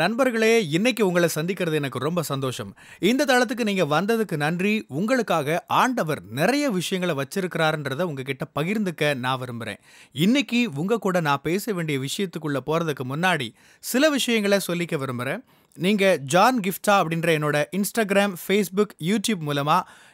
நண்பர்களே இன்னைக்கு உங்களை சந்திக்கிறது எனக்கு ரொம்ப சந்தோஷம் இந்த தளத்துக்கு நீங்க வந்ததுக்கு நன்றி உங்களுக்காக ஆண்டவர் நிறைய விஷயங்களை வச்சிருக்கிறாருன்றத உங்ககிட்ட பகிர்ந்துக்க நான் விரும்புகிறேன் இன்னைக்கு உங்க கூட நான் பேச வேண்டிய விஷயத்துக்குள்ள போறதுக்கு முன்னாடி சில விஷயங்களை சொல்லிக்க விரும்புகிறேன் நீங்கள் ஜான் கிஃப்டா அப்படின்ற என்னோட இன்ஸ்டாகிராம் ஃபேஸ்புக் யூடியூப் மூலமா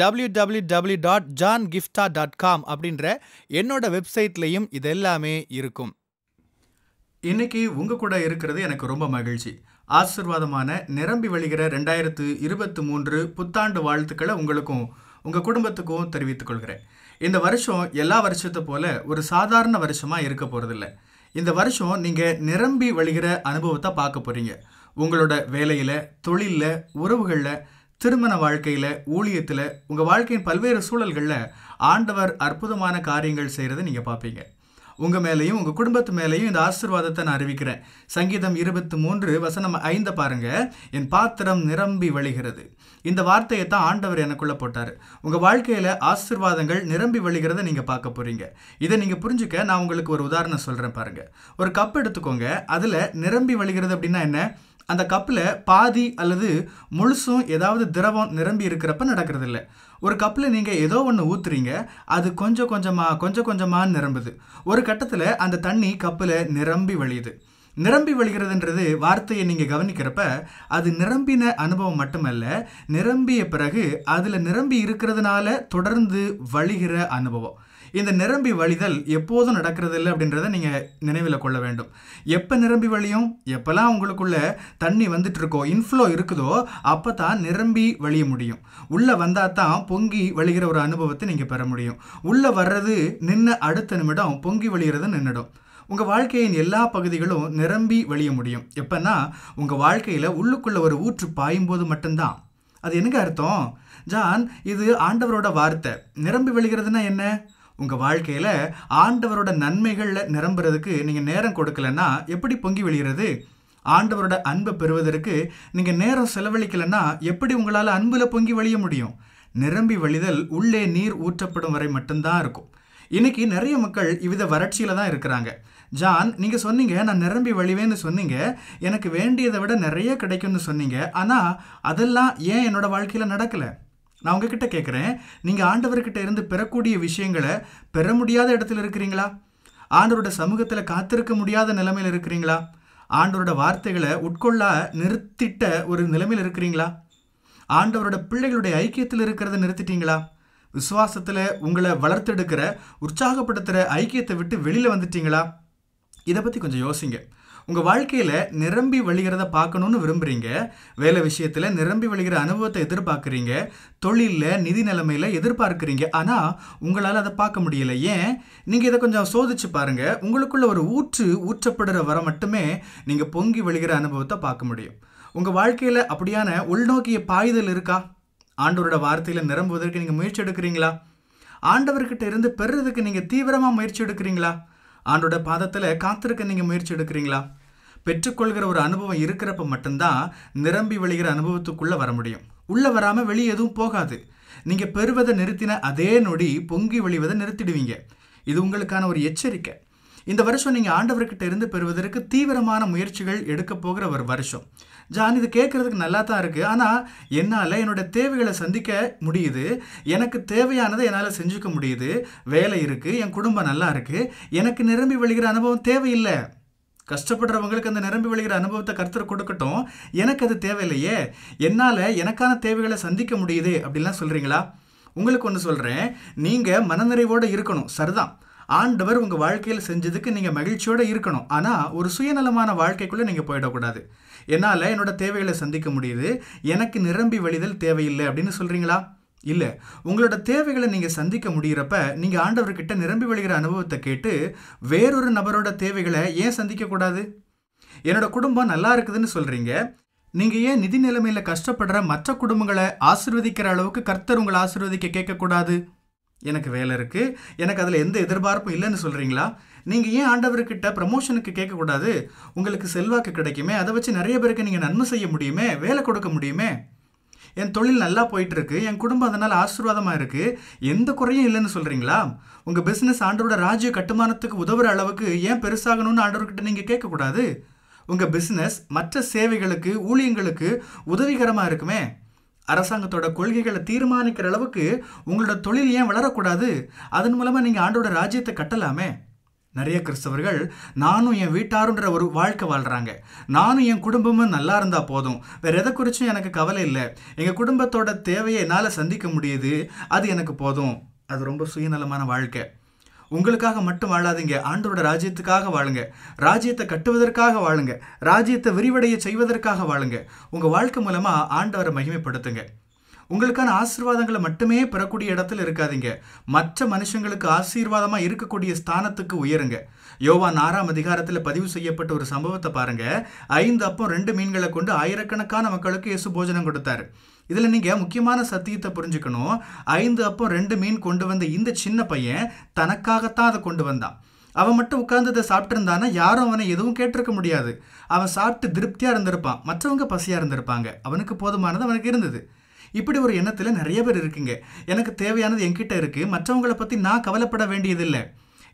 W W W dot John Gifta dot com அப்படின்ற என்னோட வெப்சைட்லேயும் இது எல்லாமே இருக்கும் இன்னைக்கு உங்கள் கூட இருக்கிறது எனக்கு ரொம்ப மகிழ்ச்சி ஆசிர்வாதமான நிரம்பி வழிகிற ரெண்டாயிரத்து இருபத்தி மூன்று புத்தாண்டு வாழ்த்துக்களை உங்களுக்கும் உங்கள் குடும்பத்துக்கும் தெரிவித்துக்கொள்கிறேன் இந்த வருஷம் எல்லா வருஷத்தை போல் ஒரு சாதாரண வருஷமாக இருக்க போகிறதில்ல இந்த வருஷம் நீங்கள் நிரம்பி வழிகிற அனுபவத்தை பார்க்க போகிறீங்க உங்களோட வேலையில் தொழிலில் உறவுகளில் திருமண வாழ்க்கையில் ஊழியத்தில் உங்கள் வாழ்க்கையின் பல்வேறு சூழல்களில் ஆண்டவர் அற்புதமான காரியங்கள் செய்கிறத நீங்கள் பார்ப்பீங்க உங்கள் மேலேயும் உங்கள் குடும்பத்து மேலேயும் இந்த ஆசிர்வாதத்தை நான் அறிவிக்கிறேன் சங்கீதம் இருபத்தி மூன்று வசனம் ஐந்த பாருங்க என் பாத்திரம் நிரம்பி வழிகிறது இந்த வார்த்தையை தான் ஆண்டவர் எனக்குள்ளே போட்டார் உங்கள் வாழ்க்கையில் ஆசிர்வாதங்கள் நிரம்பி வழிகிறத நீங்கள் பார்க்க போகிறீங்க இதை நீங்கள் புரிஞ்சுக்க நான் உங்களுக்கு ஒரு உதாரணம் சொல்கிறேன் பாருங்கள் ஒரு கப் எடுத்துக்கோங்க அதில் நிரம்பி வழிகிறது அப்படின்னா என்ன அந்த கப்பில் பாதி அல்லது முழுசும் ஏதாவது திரவம் நிரம்பி இருக்கிறப்ப நடக்கிறதில்ல ஒரு கப்பில் நீங்கள் ஏதோ ஒன்று ஊற்றுறீங்க அது கொஞ்சம் கொஞ்சமாக கொஞ்சம் கொஞ்சமாக நிரம்புது ஒரு கட்டத்தில் அந்த தண்ணி கப்பில் நிரம்பி வழியுது நிரம்பி வழிகிறதுன்றது வார்த்தையை நீங்கள் கவனிக்கிறப்ப அது நிரம்பின அனுபவம் மட்டுமல்ல நிரம்பிய பிறகு அதில் நிரம்பி இருக்கிறதுனால தொடர்ந்து வழிகிற அனுபவம் இந்த நிரம்பி வழிதல் எப்போதும் நடக்கிறது இல்லை அப்படின்றத நீங்கள் நினைவில் கொள்ள வேண்டும் எப்போ நிரம்பி வழியும் எப்போல்லாம் உங்களுக்குள்ள தண்ணி வந்துட்டு இருக்கோ இன்ஃப்ளோ இருக்குதோ அப்போ தான் நிரம்பி வழிய முடியும் உள்ளே வந்தால் தான் பொங்கி வழிகிற ஒரு அனுபவத்தை நீங்கள் பெற முடியும் உள்ளே வர்றது நின்று அடுத்த நிமிடம் பொங்கி வழிகிறது நின்றுடும் உங்கள் வாழ்க்கையின் எல்லா பகுதிகளும் நிரம்பி வழிய முடியும் எப்போன்னா உங்கள் வாழ்க்கையில் உள்ளுக்குள்ளே ஒரு ஊற்று பாயும்போது மட்டும்தான் அது எனக்கு அர்த்தம் ஜான் இது ஆண்டவரோட வார்த்தை நிரம்பி வழிகிறதுனா என்ன உங்கள் வாழ்க்கையில் ஆண்டவரோட நன்மைகளில் நிரம்புறதுக்கு நீங்கள் நேரம் கொடுக்கலன்னா எப்படி பொங்கி விழுகிறது ஆண்டவரோட அன்பை பெறுவதற்கு நீங்கள் நேரம் செலவழிக்கலைன்னா எப்படி உங்களால் அன்பில் பொங்கி வழிய முடியும் நிரம்பி வழிதல் உள்ளே நீர் ஊற்றப்படும் வரை மட்டும்தான் இருக்கும் இன்றைக்கி நிறைய மக்கள் இவ்வித வறட்சியில் தான் இருக்கிறாங்க ஜான் நீங்கள் சொன்னீங்க நான் நிரம்பி வழிவேன்னு சொன்னீங்க எனக்கு வேண்டியதை விட நிறைய கிடைக்கும்னு சொன்னீங்க ஆனால் அதெல்லாம் ஏன் என்னோடய வாழ்க்கையில் நடக்கலை நான் உங்ககிட்ட கேட்குறேன் நீங்கள் ஆண்டவர்கிட்ட இருந்து பெறக்கூடிய விஷயங்களை பெற முடியாத இடத்துல இருக்கிறீங்களா ஆண்டவரோட சமூகத்தில் காத்திருக்க முடியாத நிலைமையில் இருக்கிறீங்களா ஆண்டவரோட வார்த்தைகளை உட்கொள்ள நிறுத்திட்ட ஒரு நிலைமையில் இருக்கிறீங்களா ஆண்டவரோட பிள்ளைகளுடைய ஐக்கியத்தில் இருக்கிறத நிறுத்திட்டீங்களா விசுவாசத்தில் உங்களை வளர்த்தெடுக்கிற உற்சாகப்படுத்துகிற ஐக்கியத்தை விட்டு வெளியில் வந்துட்டீங்களா இதை பற்றி கொஞ்சம் யோசிங்க உங்கள் வாழ்க்கையில் நிரம்பி வழிகிறத பார்க்கணுன்னு விரும்புகிறீங்க வேலை விஷயத்தில் நிரம்பி வழிகிற அனுபவத்தை எதிர்பார்க்குறீங்க தொழிலில் நிதி நிலைமையில் எதிர்பார்க்குறீங்க ஆனால் உங்களால் அதை பார்க்க முடியல ஏன் நீங்கள் இதை கொஞ்சம் சோதிச்சு பாருங்கள் உங்களுக்குள்ள ஒரு ஊற்று ஊற்றப்படுற வர மட்டுமே நீங்கள் பொங்கி வழிகிற அனுபவத்தை பார்க்க முடியும் உங்கள் வாழ்க்கையில் அப்படியான உள்நோக்கிய பாய்தல் இருக்கா ஆண்டோரோட வார்த்தையில் நிரம்புவதற்கு நீங்கள் முயற்சி எடுக்கிறீங்களா ஆண்டவர்கிட்ட இருந்து பெறுறதுக்கு நீங்கள் தீவிரமாக முயற்சி எடுக்கிறீங்களா ஆண்டோட பாதத்தில் காத்திருக்க நீங்கள் முயற்சி எடுக்கிறீங்களா பெற்றுக்கொள்கிற ஒரு அனுபவம் இருக்கிறப்ப மட்டும்தான் நிரம்பி வழிகிற அனுபவத்துக்குள்ளே வர முடியும் உள்ளே வராமல் வெளியே எதுவும் போகாது நீங்கள் பெறுவதை நிறுத்தின அதே நொடி பொங்கி வெளிவதை நிறுத்திடுவீங்க இது உங்களுக்கான ஒரு எச்சரிக்கை இந்த வருஷம் நீங்கள் ஆண்டவர்கிட்ட இருந்து பெறுவதற்கு தீவிரமான முயற்சிகள் எடுக்க போகிற ஒரு வருஷம் ஜான் இது கேட்குறதுக்கு நல்லா தான் இருக்குது ஆனால் என்னால் என்னோடய தேவைகளை சந்திக்க முடியுது எனக்கு தேவையானதை என்னால் செஞ்சுக்க முடியுது வேலை இருக்குது என் குடும்பம் நல்லா இருக்குது எனக்கு நிரம்பி வழிகிற அனுபவம் தேவையில்லை கஷ்டப்படுறவங்களுக்கு அந்த நிரம்பி விளைகிற அனுபவத்தை கருத்தர் கொடுக்கட்டும் எனக்கு அது தேவையில்லையே என்னால் எனக்கான தேவைகளை சந்திக்க முடியுது அப்படின்லாம் சொல்கிறீங்களா உங்களுக்கு ஒன்று சொல்கிறேன் நீங்கள் மனநிறைவோடு இருக்கணும் சரிதான் ஆண்டவர் உங்கள் வாழ்க்கையில் செஞ்சதுக்கு நீங்கள் மகிழ்ச்சியோடு இருக்கணும் ஆனால் ஒரு சுயநலமான வாழ்க்கைக்குள்ளே நீங்கள் போயிடக்கூடாது என்னால் என்னோடய தேவைகளை சந்திக்க முடியுது எனக்கு நிரம்பி வழிதல் தேவையில்லை அப்படின்னு சொல்கிறீங்களா இல்லை உங்களோட தேவைகளை நீங்கள் சந்திக்க முடிகிறப்ப நீங்கள் ஆண்டவர்கிட்ட நிரம்பி வழிகிற அனுபவத்தை கேட்டு வேறொரு நபரோட தேவைகளை ஏன் சந்திக்கக்கூடாது என்னோட குடும்பம் நல்லா இருக்குதுன்னு சொல்கிறீங்க நீங்கள் ஏன் நிதி நிலைமையில் கஷ்டப்படுற மற்ற குடும்பங்களை ஆசிர்வதிக்கிற அளவுக்கு கர்த்தர் உங்களை ஆசிர்வதிக்க கேட்கக்கூடாது எனக்கு வேலை இருக்குது எனக்கு அதில் எந்த எதிர்பார்ப்பும் இல்லைன்னு சொல்கிறீங்களா நீங்கள் ஏன் ஆண்டவர்கிட்ட ப்ரமோஷனுக்கு கேட்கக்கூடாது உங்களுக்கு செல்வாக்கு கிடைக்குமே அதை வச்சு நிறைய பேருக்கு நீங்கள் நன்மை செய்ய முடியுமே வேலை கொடுக்க முடியுமே என் தொழில் நல்லா போயிட்டுருக்கு என் குடும்பம் அதனால் ஆசீர்வாதமாக இருக்குது எந்த குறையும் இல்லைன்னு சொல்கிறீங்களா உங்கள் பிஸ்னஸ் ஆண்டரோட ராஜ்ய கட்டுமானத்துக்கு உதவுற அளவுக்கு ஏன் பெருசாகணும்னு ஆண்டவர்கிட்ட நீங்கள் கேட்கக்கூடாது உங்கள் பிஸ்னஸ் மற்ற சேவைகளுக்கு ஊழியங்களுக்கு உதவிகரமாக இருக்குமே அரசாங்கத்தோட கொள்கைகளை தீர்மானிக்கிற அளவுக்கு உங்களோட தொழில் ஏன் வளரக்கூடாது அதன் மூலமாக நீங்கள் ஆண்டோட ராஜ்யத்தை கட்டலாமே நிறைய கிறிஸ்தவர்கள் நானும் என் வீட்டாருன்ற ஒரு வாழ்க்கை வாழ்கிறாங்க நானும் என் குடும்பமும் நல்லா இருந்தால் போதும் வேறு எதை குறித்தும் எனக்கு கவலை இல்லை எங்கள் குடும்பத்தோட தேவையை என்னால் சந்திக்க முடியுது அது எனக்கு போதும் அது ரொம்ப சுயநலமான வாழ்க்கை உங்களுக்காக மட்டும் வாழாதீங்க ஆண்டோட ராஜ்யத்துக்காக வாழுங்க ராஜ்யத்தை கட்டுவதற்காக வாழுங்க ராஜ்யத்தை விரிவடைய செய்வதற்காக வாழுங்க உங்கள் வாழ்க்கை மூலமாக ஆண்டவரை மகிமைப்படுத்துங்க உங்களுக்கான ஆசீர்வாதங்களை மட்டுமே பெறக்கூடிய இடத்துல இருக்காதீங்க மற்ற மனுஷங்களுக்கு ஆசீர்வாதமாக இருக்கக்கூடிய ஸ்தானத்துக்கு உயருங்க யோவான் ஆறாம் அதிகாரத்தில் பதிவு செய்யப்பட்ட ஒரு சம்பவத்தை பாருங்க ஐந்து அப்பம் ரெண்டு மீன்களை கொண்டு ஆயிரக்கணக்கான மக்களுக்கு இயேசு போஜனம் கொடுத்தாரு இதில் நீங்கள் முக்கியமான சத்தியத்தை புரிஞ்சுக்கணும் ஐந்து அப்போ ரெண்டு மீன் கொண்டு வந்த இந்த சின்ன பையன் தனக்காகத்தான் அதை கொண்டு வந்தான் அவன் மட்டும் உட்கார்ந்ததை இதை யாரும் அவனை எதுவும் கேட்டிருக்க முடியாது அவன் சாப்பிட்டு திருப்தியாக இருந்திருப்பான் மற்றவங்க பசியாக இருந்திருப்பாங்க அவனுக்கு போதுமானது அவனுக்கு இருந்தது இப்படி ஒரு எண்ணத்தில் நிறைய பேர் இருக்குங்க எனக்கு தேவையானது என்கிட்ட இருக்குது மற்றவங்களை பற்றி நான் கவலைப்பட வேண்டியதில்லை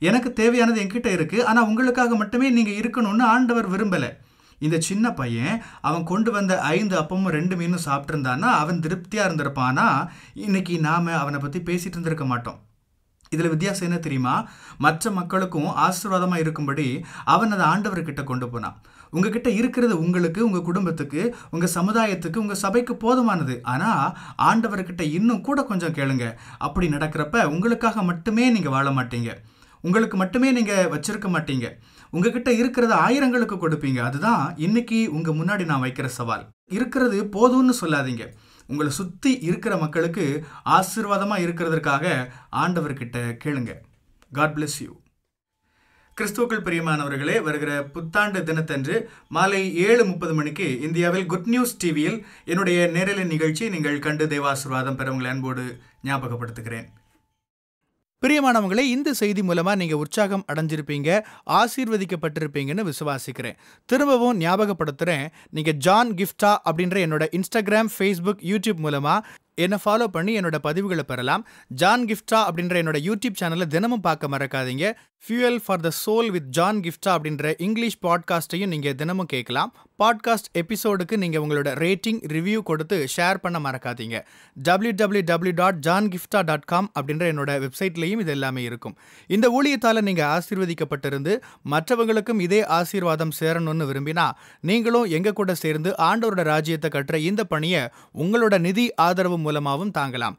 எனக்கு தேவையானது என்கிட்ட இருக்குது ஆனால் உங்களுக்காக மட்டுமே நீங்கள் இருக்கணும்னு ஆண்டவர் விரும்பலை இந்த சின்ன பையன் அவன் கொண்டு வந்த ஐந்து அப்பமும் ரெண்டு மீனும் சாப்பிட்ருந்தான்னா அவன் திருப்தியாக இருந்திருப்பானா இன்னைக்கு நாம் அவனை பற்றி பேசிகிட்டு இருந்திருக்க மாட்டோம் இதில் வித்தியாசம் என்ன தெரியுமா மற்ற மக்களுக்கும் ஆசீர்வாதமாக இருக்கும்படி அவன் அதை ஆண்டவர்கிட்ட கொண்டு போனான் உங்ககிட்ட இருக்கிறது உங்களுக்கு உங்கள் குடும்பத்துக்கு உங்கள் சமுதாயத்துக்கு உங்கள் சபைக்கு போதுமானது ஆனால் ஆண்டவர்கிட்ட இன்னும் கூட கொஞ்சம் கேளுங்க அப்படி நடக்கிறப்ப உங்களுக்காக மட்டுமே நீங்கள் வாழ மாட்டீங்க உங்களுக்கு மட்டுமே நீங்கள் வச்சிருக்க மாட்டீங்க உங்ககிட்ட இருக்கிறத ஆயிரங்களுக்கு கொடுப்பீங்க அதுதான் இன்னைக்கு உங்கள் முன்னாடி நான் வைக்கிற சவால் இருக்கிறது போதும்னு சொல்லாதீங்க உங்களை சுற்றி இருக்கிற மக்களுக்கு ஆசீர்வாதமாக இருக்கிறதற்காக ஆண்டவர்கிட்ட கேளுங்க காட் பிளஸ் யூ கிறிஸ்துவக்கள் பிரியமானவர்களே வருகிற புத்தாண்டு தினத்தன்று மாலை ஏழு முப்பது மணிக்கு இந்தியாவில் குட் நியூஸ் டிவியில் என்னுடைய நேரலை நிகழ்ச்சி நீங்கள் கண்டு தேவாசிர்வாதம் பெற அன்போடு ஞாபகப்படுத்துகிறேன் பிரியமானவங்களே இந்த செய்தி மூலமாக நீங்கள் உற்சாகம் அடைஞ்சிருப்பீங்க ஆசீர்வதிக்கப்பட்டிருப்பீங்கன்னு விசுவாசிக்கிறேன் திரும்பவும் ஞாபகப்படுத்துகிறேன் நீங்கள் ஜான் கிஃப்டா அப்படின்ற என்னோட இன்ஸ்டாகிராம் ஃபேஸ்புக் யூடியூப் மூலமாக என்னை ஃபாலோ பண்ணி என்னோட பதிவுகளை பெறலாம் ஜான் கிஃப்டா அப்படின்ற என்னோட யூடியூப் சேனலை தினமும் பார்க்க மறக்காதீங்க fuel for the soul with John Gifta அப்படின்ற இங்கிலீஷ் பாட்காஸ்ட்டையும் நீங்கள் தினமும் கேட்கலாம் பாட்காஸ்ட் எபிசோடுக்கு நீங்கள் உங்களோட ரேட்டிங் ரிவ்யூ கொடுத்து ஷேர் பண்ண மறக்காதீங்க W W W dot John Gifta dot com அப்படின்ற என்னோட வெப்சைட்லேயும் இது எல்லாமே இருக்கும் இந்த ஊழியத்தால் நீங்கள் ஆசீர்வதிக்கப்பட்டிருந்து மற்றவங்களுக்கும் இதே ஆசீர்வாதம் சேரணும்னு விரும்பினா நீங்களும் எங்கள் கூட சேர்ந்து ஆண்டவரோட ராஜ்யத்தை கட்டுற இந்த பணியை உங்களோட நிதி ஆதரவு மூலமாகவும் தாங்கலாம்